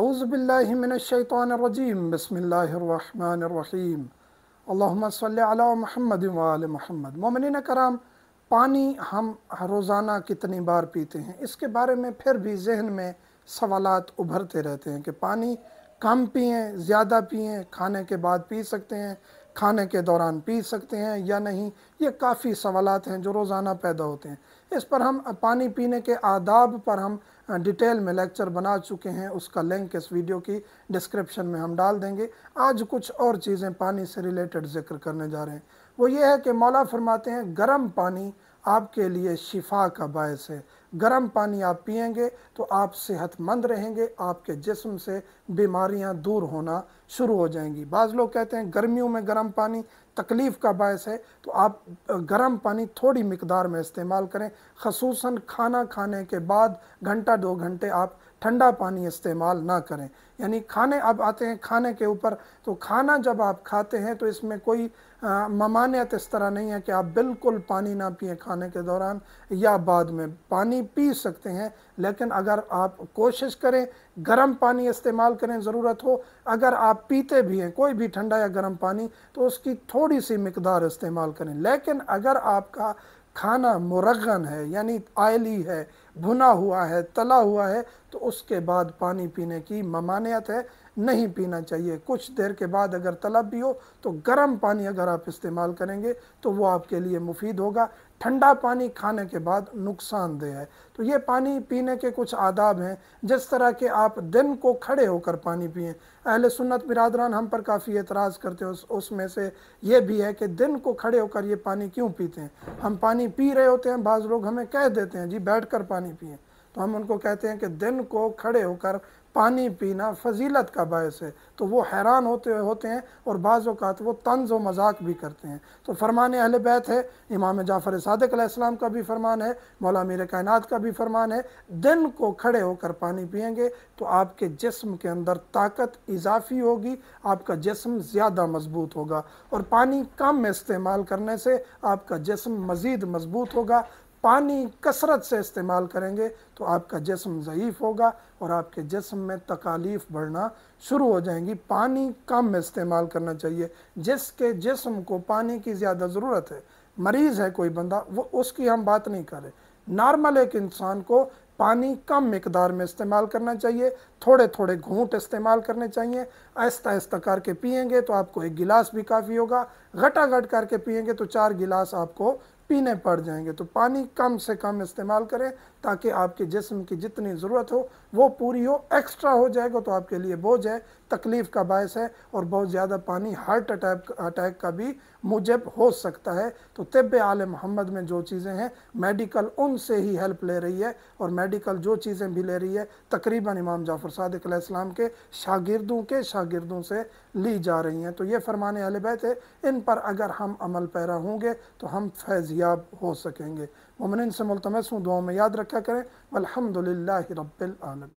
अउज़बिल्लिमिनशैतरजीम बसमीम अल्लाम सल महमद वाल महमद ममिन कराम पानी हम रोज़ाना कितनी बार पीते हैं इसके बारे में फिर भी जहन में सवाल उभरते रहते हैं कि पानी कम पिएँ ज़्यादा पिएँ खाने के बाद पी सकते हैं खाने के दौरान पी सकते हैं या नहीं ये काफ़ी सवाल हैं जो रोज़ाना पैदा होते हैं इस पर हम पानी पीने के आदाब पर हम डिटेल में लेक्चर बना चुके हैं उसका लिंक इस वीडियो की डिस्क्रिप्शन में हम डाल देंगे आज कुछ और चीज़ें पानी से रिलेटेड जिक्र करने जा रहे हैं वो ये है कि मौला फरमाते हैं गर्म पानी आपके लिए शिफा का बायस है गर्म पानी आप पियेंगे तो आप सेहतमंद रहेंगे आपके जिस्म से बीमारियां दूर होना शुरू हो जाएंगी बाज़ लोग कहते हैं गर्मियों में गर्म पानी तकलीफ़ का बायस है तो आप गर्म पानी थोड़ी मकदार में इस्तेमाल करें खसूस खाना खाने के बाद घंटा दो घंटे आप ठंडा पानी इस्तेमाल ना करें यानी खाने अब आते हैं खाने के ऊपर तो खाना जब आप खाते हैं तो इसमें कोई ममानियत इस तरह नहीं है कि आप बिल्कुल पानी ना पिए खाने के दौरान या बाद में पानी पी सकते हैं लेकिन अगर आप कोशिश करें गर्म पानी इस्तेमाल करें ज़रूरत हो अगर आप पीते भी हैं कोई भी ठंडा या गर्म पानी तो उसकी थोड़ी सी मकदार इस्तेमाल करें लेकिन अगर आपका खाना मुरगन है यानी आयली है भुना हुआ है तला हुआ है तो उसके बाद पानी पीने की ममानियत है नहीं पीना चाहिए कुछ देर के बाद अगर तलब भी हो तो गर्म पानी अगर आप इस्तेमाल करेंगे तो वो आपके लिए मुफीद होगा ठंडा पानी खाने के बाद नुकसानदेह है तो ये पानी पीने के कुछ आदाब हैं जिस तरह के आप दिन को खड़े होकर पानी पिए अहल सुन्नत बिरादरान हम पर काफ़ी एतराज़ करते हैं उस उसमें से ये भी है कि दिन को खड़े होकर ये पानी क्यों पीते हैं हम पानी पी रहे होते हैं बाज़ लोग हमें कह देते हैं जी बैठ कर पानी पानी पिए तो हम उनको कहते हैं कि दिन को खड़े होकर पानी पीना फजीलत का बायस है तो वो हैरान होते होते हैं और बाज़ अवत वो तंज व मजाक भी करते हैं तो फरमान अहल बैत है इमाम जाफ़र सदक़्लाम का भी फरमान है मौला मेर कायनत का भी फरमान है दिन को खड़े होकर पानी पियेंगे तो आपके जिसम के अंदर ताकत इजाफी होगी आपका जिसम ज़्यादा मजबूत होगा और पानी कम इस्तेमाल करने से आपका जिसम मज़ीद मजबूत होगा पानी कसरत से इस्तेमाल करेंगे तो आपका जिसम ज़यीफ़ होगा और आपके जिसम में तकालीफ़ बढ़ना शुरू हो जाएंगी पानी कम इस्तेमाल करना चाहिए जिसके जिसम को पानी की ज़्यादा ज़रूरत है मरीज़ है कोई बंदा वो उसकी हम बात नहीं करें नॉर्मल एक इंसान को पानी कम मकदार में इस्तेमाल करना चाहिए थोड़े थोड़े घूट इस्तेमाल करने चाहिए आहिस्ता आहिस्ता करके पियेंगे तो आपको एक गिलास भी काफ़ी होगा घटा घट करके पियेंगे तो चार गिलास आपको पीने पड़ जाएंगे तो पानी कम से कम इस्तेमाल करें ताकि आपके जिस्म की जितनी ज़रूरत हो वो पूरी हो एक्स्ट्रा हो जाएगा तो आपके लिए बोझ है तकलीफ़ का बायस है और बहुत ज़्यादा पानी हार्ट अटैक अटैक का भी मुजब हो सकता है तो तिब आल मोहम्मद में जो चीज़ें हैं मेडिकल उनसे ही हेल्प ले रही है और मेडिकल जो चीज़ें भी ले रही है तकरीबन इमाम जाफ़र सदकाम के शागिर्दों के शागिर्दों से ली जा रही हैं तो ये फरमाने अल बैत है इन पर अगर हम अमल पैरा होंगे तो हम फैज़िया कामयाब हो सकेंगे ममिन से मुलतमस हूँ दुआ में याद रखा करें अलहमदिल्ला रबालम